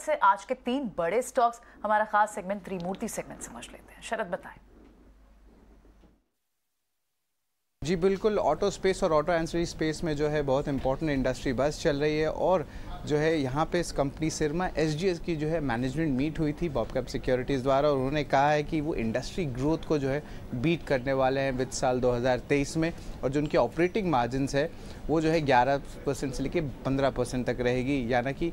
शरद से आज के तीन बड़े स्टॉक्स हमारा खास सेगमेंट त्रिमूर्ति सेगमेंट समझ लेते हैं शरद बताएं जी बिल्कुल ऑटो स्पेस और ऑटो एंसरी स्पेस में जो है बहुत इंपॉर्टेंट इंडस्ट्री बस चल रही है और जो है यहाँ पे इस कंपनी सिरमा एस की जो है मैनेजमेंट मीट हुई थी बॉबकैप सिक्योरिटीज़ द्वारा और उन्होंने कहा है कि वो इंडस्ट्री ग्रोथ को जो है बीट करने वाले हैं वित्त साल 2023 में और जो उनके ऑपरेटिंग मार्जिनस है वो जो है 11 परसेंट से लेके 15 परसेंट तक रहेगी यानी कि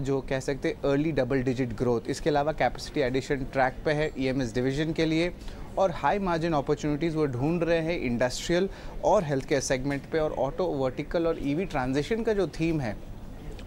जो कह सकते अर्ली डबल डिजिट ग्रोथ इसके अलावा कैपेसिटी एडिशन ट्रैक पर है ई e डिवीजन के लिए और हाई मार्जिन अपॉर्चुनिटीज़ वो ढूंढ रहे हैं इंडस्ट्रियल और हेल्थ केयर सेगमेंट पे और ऑटो वर्टिकल और ईवी e ट्रांजिशन का जो थीम है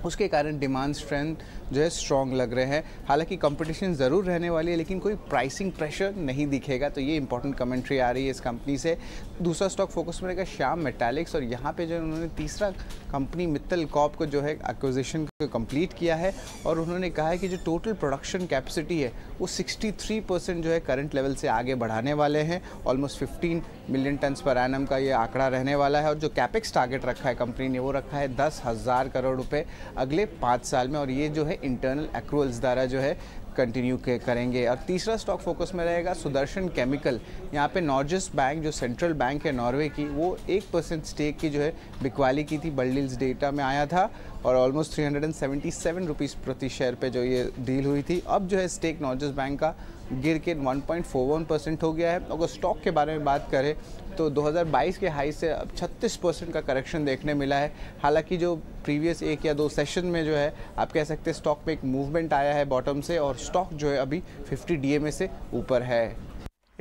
उसके कारण डिमांड स्ट्रेंथ जो है स्ट्रॉन्ग लग रहे हैं हालांकि कंपटीशन ज़रूर रहने वाली है लेकिन कोई प्राइसिंग प्रेशर नहीं दिखेगा तो ये इंपॉर्टेंट कमेंट्री आ रही है इस कंपनी से दूसरा स्टॉक फोकस में रहेगा श्याम मेटालिक्स और यहाँ पे जो है उन्होंने तीसरा कंपनी मित्तल कॉप को जो है एक्विजिशन को कम्प्लीट किया है और उन्होंने कहा है कि जो टोटल प्रोडक्शन कैपेसिटी है वो सिक्सटी परसेंट जो है करंट लेवल से आगे बढ़ाने वाले हैं ऑलमोस्ट फिफ्टीन मिलियन टन्स पर एनम का ये आंकड़ा रहने वाला है और जो कैपेक्स टारगेट रखा है कंपनी ने वो रखा है दस हज़ार करोड़ रुपये अगले पाँच साल में और ये जो है इंटरनल एक्रूअल्स द्वारा जो है कंटिन्यू करेंगे और तीसरा स्टॉक फोकस में रहेगा सुदर्शन केमिकल यहाँ पे नॉर्जिस बैंक जो सेंट्रल बैंक है नॉर्वे की वो एक परसेंट स्टेक की जो है बिकवाली की थी बल्डिल्स डेटा में आया था और almost three hundred and seventy seven rupees प्रति शेयर पे जो ये डील हुई थी अब जो है स्टेक नॉर्जिस बैंक का गिर के 1.41 परसेंट हो गया है अगर स्टॉक के बारे में बात करें तो 2022 के हाई से अब 36 परसेंट का करेक्शन देखने मिला है हालांकि जो प्रीवियस एक या दो सेशन में जो है आप कह सकते हैं स्टॉक में एक मूवमेंट आया है बॉटम से और स्टॉक जो है अभी 50 डीएमए से ऊपर है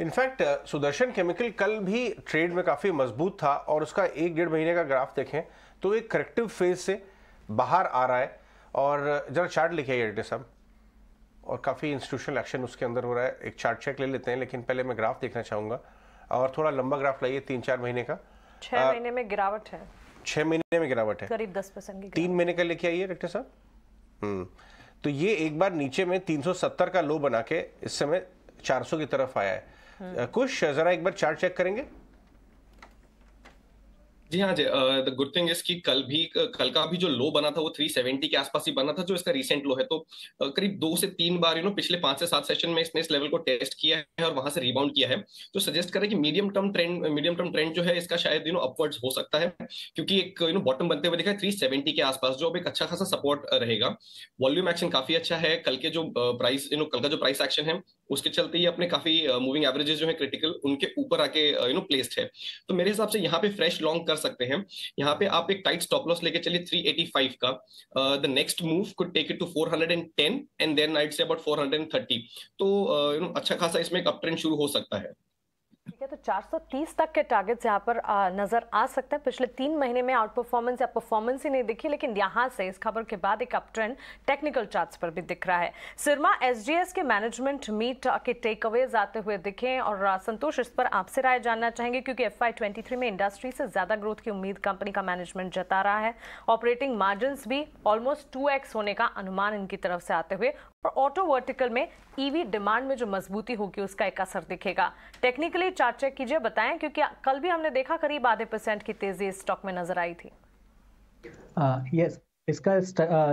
इनफैक्ट सुदर्शन केमिकल कल भी ट्रेड में काफ़ी मजबूत था और उसका एक डेढ़ महीने का ग्राफ देखें तो एक करेक्टिव फेज से बाहर आ रहा है और जरा चार्ट लिखिए साहब और काफ़ी इंस्टीट्यूशनल एक्शन उसके अंदर हो रहा है एक चार्ट चेक ले लेते हैं लेकिन पहले मैं ग्राफ देखना चाहूँगा और थोड़ा लंबा ग्राफ लाइए तीन चार महीने का छः महीने में गिरावट है छः महीने में गिरावट है करीब दस परसेंट की तीन महीने का लेके आइए डॉक्टर साहब हम्म, तो ये एक बार नीचे में 370 का लो बना के इस समय 400 की तरफ आया है हम्म। कुछ जरा एक बार चार्ट चेक करेंगे जी हाँ ji the good thing is कि कल भी कल का भी जो लो बना था वो 370 के आसपास ही बना था जो इसका रिसेंट लो है तो करीब दो से तीन बार यू नो पिछले पांच से सात सेशन में इसने इस लेवल को टेस्ट किया है और वहां से रिबाउंड किया है तो सजेस्ट करें कि medium term trend medium term trend जो है इसका शायद यू नो अपवर्ड्स हो सकता है क्योंकि एक यू नो बॉटम बनते हुए देखा है थ्री के आसपास जो अब एक अच्छा खासा सपोर्ट रहेगा वॉल्यूम एक्शन काफी अच्छा है कल के जो प्राइस यू नो कल का जो प्राइस एक्शन है उसके चलते ही अपने काफी मूविंग एवरेजेस जो है क्रिटिकल उनके ऊपर आके यू नो प्लेस्ड है तो मेरे हिसाब से यहाँ पे फ्रेश लॉन्ग कर सकते हैं यहाँ पे आप एक टाइट स्टॉप लॉस लेके चलिए 385 का the next move could take it to 410 and then night से अबाउट 430 तो you uh, know you know, अच्छा खासा इसमें एक अप ट्रेंड शुरू हो सकता है ठीक है तो 430 तक के टारगेट्स यहाँ पर आ, नजर आ सकते हैं पिछले तीन महीने में आउट परफॉर्मेंस या परफॉर्मेंस ही नहीं दिखी लेकिन यहाँ से इस खबर के बाद एक अप ट्रेंड टेक्निकल चार्ट्स पर भी दिख रहा है सिरमा एसजीएस के मैनेजमेंट मीट के टेक अवेज आते हुए दिखे और संतोष इस पर आपसे राय जानना चाहेंगे क्योंकि एफ में इंडस्ट्री से ज्यादा ग्रोथ की उम्मीद कंपनी का मैनेजमेंट जता रहा है ऑपरेटिंग मार्जिन भी ऑलमोस्ट टू होने का अनुमान इनकी तरफ से आते हुए और ऑटो वर्टिकल में ईवी e डिमांड में जो मजबूती होगी उसका एक असर दिखेगा टेक्निकली चार्ट चेक कीजिए बताएं क्योंकि कल भी हमने देखा करीब आधे परसेंट की तेजी स्टॉक में नजर आई थी यस uh, yes. इसका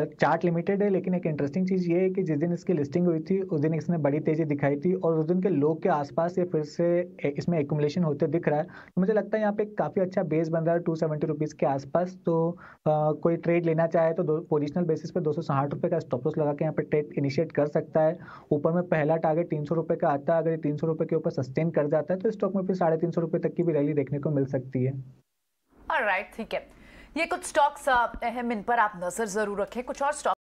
चार्ट लिमिटेड है लेकिन एक इंटरेस्टिंग चीज़ ये है कि जिस दिन इसकी लिस्टिंग हुई थी उस दिन इसने बड़ी तेज़ी दिखाई थी और उस दिन के लोग के आसपास ये फिर से इसमें एकुमलेशन होते दिख रहा है तो मुझे लगता है यहाँ पे काफ़ी अच्छा बेस बन रहा है टू सेवेंटी रुपीज़ के आसपास तो आ, कोई ट्रेड लेना चाहे तो पोजिशनल बेसिस पर दो सौ का स्टॉप लॉस लगा के यहाँ पर ट्रेड इनिशिएट कर सकता है ऊपर में पहला टारगेट तीन सौ का आता है अगर ये तीन सौ के ऊपर सस्टेन कर जाता है तो स्टॉक में फिर साढ़े तीन सौ तक की भी रैली देखने को मिल सकती है राइट ठीक है ये कुछ स्टॉक्स अहम इन पर आप नजर जरूर रखें कुछ और स्टॉक